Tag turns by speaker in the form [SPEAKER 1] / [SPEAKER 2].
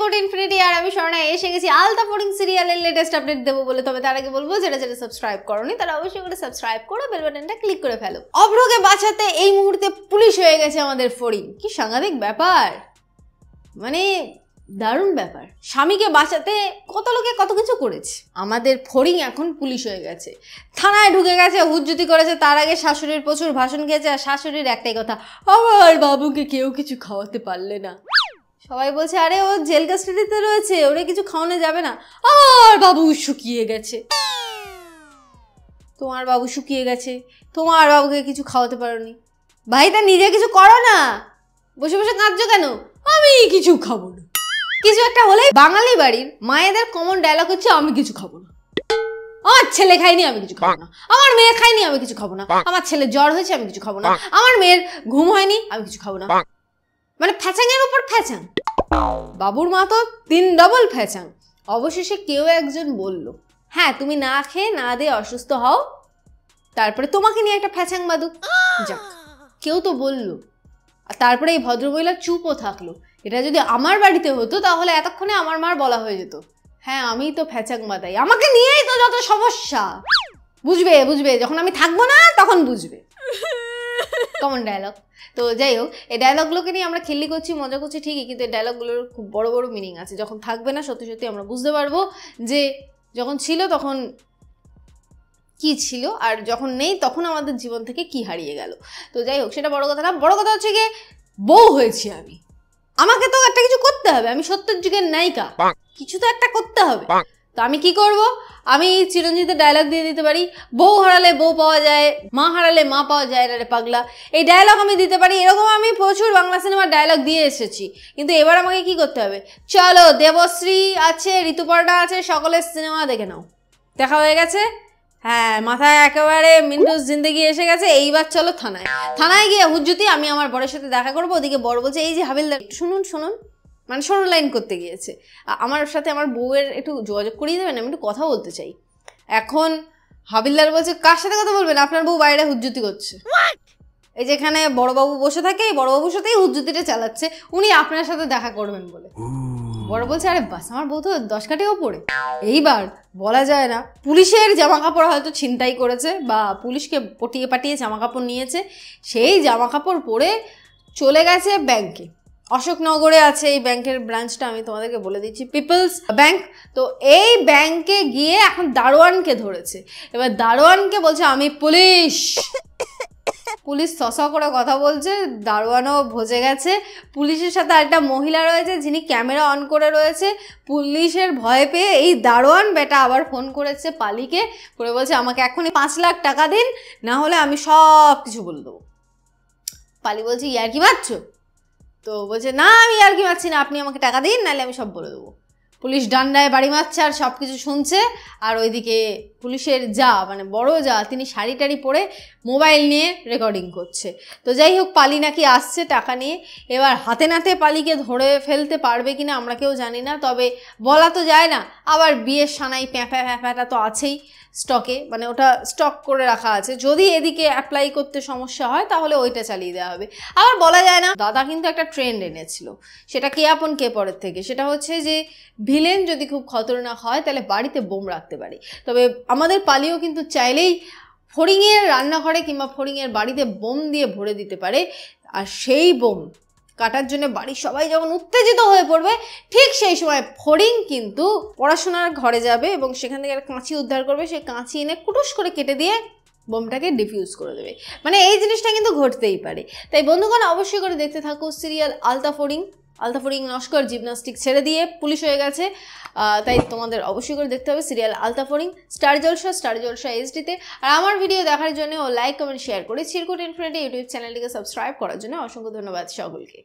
[SPEAKER 1] good infinity আর আমি স্বর্ণা এসে গেছি আলতা ফোরিং সিরিয়ালের লেটেস্ট আপডেট দেবো বলে তবে তার আগে বলবো যারা যারা সাবস্ক্রাইব করনি তারা অবশ্যই করে সাবস্ক্রাইব করে বেল বাটনটা ক্লিক করে ফেলো অভ্রকে বাঁচাতে এই মুহূর্তে পুলিশ হয়ে গেছে আমাদের ফড়িং কি সাংঘাতিক ব্যাপার মানে দারুণ ব্যাপার স্বামীকে বাঁচাতে কত লোকে কত কিছু করেছে আমাদের ফড়িং এখন পুলিশ হয়ে গেছে থানায় ঢুকে গেছে হুজ্জুতি করেছে তার আগে শাশুড়ির প্রচুর ভাষণ খেয়েছে আর শাশুড়ির একটাই কথা আমার বাবুকে কেউ কিছু খাওয়াতে পারলে না সবাই বলছে আরে ও জেল কাস্টাডিতে রয়েছে ওরে কিছু খাওয়ানো যাবে না আর বাবু শুকিয়ে গেছে তোমার বাবু শুকিয়ে গেছে তোমার বাবুকে কিছু খাওয়াতে পারোনি ভাই তা নিজে কিছু করো না বসে বসে কাঁদছো কেন আমি কিছু খাবো না কিছু একটা হলে বাঙালি বাড়ির মায়েদের কমন ডায়লগ হচ্ছে আমি কিছু খাবো না আমার ছেলে খাইনি আমি কিছু খাবো না আমার মেয়ে খাইনি আমি কিছু খাবো না আমার ছেলে জ্বর হয়েছে আমি কিছু খাবো না আমার মেয়ের ঘুম হয়নি আমি কিছু খাবো না মানে ফ্যাচাঙের উপর ফ্যাচাং বাবুর মা তো তিন ডবল ফেঁচাং অবশেষে কেউ একজন বলল হ্যাঁ তুমি না খেয়ে না দিয়ে অসুস্থ হও তারপরে তোমাকে নিয়ে একটা ফেঁচাং বাদু যাক কেউ তো বলল তারপরে এই ভদ্রমহিলা চুপও থাকলো এটা যদি আমার বাড়িতে হতো তাহলে এতক্ষণে আমার মার বলা হয়ে যেত হ্যাঁ আমি তো ফেঁচাং মাতাই আমাকে নিয়েই তো যত সমস্যা বুঝবে বুঝবে যখন আমি থাকবো না তখন বুঝবে কমন ডায়লগ তো যাই হোক এই ডায়লগগুলোকে নিয়ে আমরা খেললি করছি মজা করছি ঠিকই কিন্তু এই ডায়লগগুলোর খুব বড় বড় মিনিং আছে যখন থাকবে না সত্যি সত্যি আমরা বুঝতে পারবো যে যখন ছিল তখন কি ছিল আর যখন নেই তখন আমাদের জীবন থেকে কি হারিয়ে গেল তো যাই হোক সেটা বড় কথা না বড় কথা হচ্ছে গিয়ে বউ হয়েছি আমি আমাকে তো একটা কিছু করতে হবে আমি সত্যের যুগের নায়িকা কিছু তো একটা করতে হবে তো আমি কি করব আমি চিরঞ্জিতের ডায়লগ দিয়ে দিতে পারি বউ হারালে বউ পাওয়া যায় মা হারালে মা পাওয়া যায় রে পাগলা এই ডায়লগ আমি দিতে পারি এরকম আমি প্রচুর বাংলা সিনেমার ডায়লগ দিয়ে এসেছি কিন্তু এবার আমাকে কি করতে হবে চলো দেবশ্রী আছে ঋতুপর্ণা আছে সকলের সিনেমা দেখে নাও দেখা হয়ে গেছে হ্যাঁ মাথায় একেবারে মিন্টুস জিন্দেগি এসে গেছে এইবার চলো থানায় থানায় গিয়ে হুজুতি আমি আমার বরের সাথে দেখা করবো ওদিকে বর বলছে এই যে হাবিলদার শুনুন শুনুন মানে সরো লাইন করতে গিয়েছে আমার সাথে আমার বউয়ের একটু যোগাযোগ করিয়ে দেবেন আমি একটু কথা বলতে চাই এখন হাবিলদার বলছে কার সাথে কথা বলবেন আপনার বউ বাইরে হুজ্জুতি করছে এই যেখানে বড়বাবু বসে থাকে এই বড়বাবুর সাথেই হুজ্জুতিটা চালাচ্ছে উনি আপনার সাথে দেখা করবেন বলে বড় বলছে আরে বাস আমার বউ তো দশ কাটিও পড়ে এইবার বলা যায় না পুলিশের জামা কাপড় হয়তো ছিনতাই করেছে বা পুলিশকে পটিয়ে পাটিয়ে জামা কাপড় নিয়েছে সেই জামা কাপড় পরে চলে গেছে ব্যাংকে অশোকনগরে আছে এই ব্যাংকের ব্রাঞ্চটা আমি তোমাদেরকে বলে দিচ্ছি পিপলস ব্যাংক তো এই ব্যাংকে গিয়ে এখন দারোয়ানকে ধরেছে এবার দারোয়ানকে বলছে আমি পুলিশ পুলিশ সস করে কথা বলছে দারোয়ানও ভোজে গেছে পুলিশের সাথে একটা মহিলা রয়েছে যিনি ক্যামেরা অন করে রয়েছে পুলিশের ভয় পেয়ে এই দারোয়ান বেটা আবার ফোন করেছে পালিকে করে বলছে আমাকে এখনই পাঁচ লাখ টাকা দিন না হলে আমি সব কিছু বলে দেবো পালি বলছে ইয়ার কি মারছো তো বলছে না আমি আর কি মারছি না আপনি আমাকে টাকা দিন নাহলে আমি সব বলে দেবো পুলিশ ডান্ডায় বাড়ি মারছে আর সব কিছু শুনছে আর ওইদিকে পুলিশের যা মানে বড় যা তিনি শাড়ি টাড়ি পরে মোবাইল নিয়ে রেকর্ডিং করছে তো যাই হোক পালি নাকি আসছে টাকা নিয়ে এবার হাতে নাতে পালিকে ধরে ফেলতে পারবে কিনা আমরা কেউ জানি না তবে বলা তো যায় না আবার বিয়ের সানাই প্যাঁপা প্যাঁপ্যাটা তো আছেই স্টকে মানে ওটা স্টক করে রাখা আছে যদি এদিকে অ্যাপ্লাই করতে সমস্যা হয় তাহলে ওইটা চালিয়ে দেওয়া হবে আবার বলা যায় না দাদা কিন্তু একটা ট্রেন্ড এনেছিল সেটা কে আপন কে পরের থেকে সেটা হচ্ছে যে ভিলেন যদি খুব খতরনাক হয় তাহলে বাড়িতে বোম রাখতে পারি তবে আমাদের পালিও কিন্তু চাইলেই ফড়িংয়ের রান্নাঘরে কিংবা ফড়িংয়ের বাড়িতে বোম দিয়ে ভরে দিতে পারে আর সেই বোম কাটার জন্য বাড়ির সবাই যখন উত্তেজিত হয়ে পড়বে ঠিক সেই সময় ফড়িং কিন্তু পড়াশোনার ঘরে যাবে এবং সেখান থেকে একটা কাঁচি উদ্ধার করবে সেই কাঁচি এনে কুটুস করে কেটে দিয়ে বোমটাকে ডিফিউজ করে দেবে মানে এই জিনিসটা কিন্তু ঘটতেই পারে তাই বন্ধুগণ অবশ্যই করে দেখতে থাকো সিরিয়াল আলতা ফড়িং আলতাফরিং নস্কর জিমনাস্টিক ছেড়ে দিয়ে পুলিশ হয়ে গেছে তাই তোমাদের অবশ্যই করে দেখতে হবে সিরিয়াল আলতাফরিং স্টার জলসা স্টার জলসা এসডিতে আর আমার ভিডিও দেখার জন্য লাইক কমেন্ট শেয়ার করে চিরকুট ইনফিনিটি ইউটিউব চ্যানেলটিকে সাবস্ক্রাইব করার জন্য অসংখ্য ধন্যবাদ সকলকে